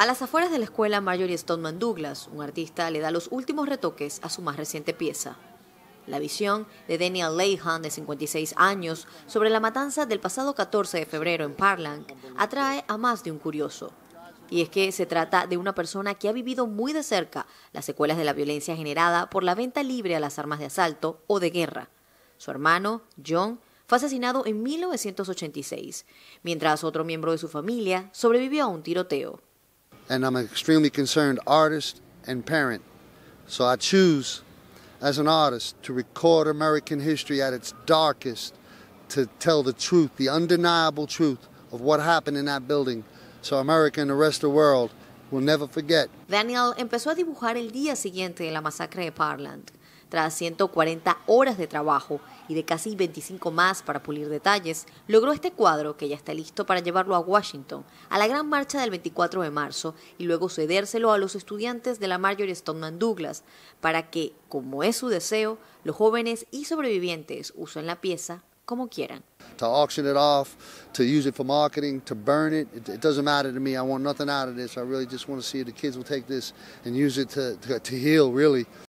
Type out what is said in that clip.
A las afueras de la escuela Marjorie Stoneman Douglas, un artista le da los últimos retoques a su más reciente pieza. La visión de Daniel Leihan, de 56 años, sobre la matanza del pasado 14 de febrero en Parland, atrae a más de un curioso. Y es que se trata de una persona que ha vivido muy de cerca las secuelas de la violencia generada por la venta libre a las armas de asalto o de guerra. Su hermano, John, fue asesinado en 1986, mientras otro miembro de su familia sobrevivió a un tiroteo. and I'm an extremely concerned artist and parent. So I choose, as an artist, to record American history at its darkest, to tell the truth, the undeniable truth of what happened in that building, so America and the rest of the world will never forget. Daniel empezó a dibujar el día siguiente de la masacre de Parkland. Tras 140 horas de trabajo y de casi 25 más para pulir detalles, logró este cuadro que ya está listo para llevarlo a Washington, a la gran marcha del 24 de marzo y luego cedérselo a los estudiantes de la Marjorie Stoneman Douglas para que, como es su deseo, los jóvenes y sobrevivientes usen la pieza como quieran. marketing, heal,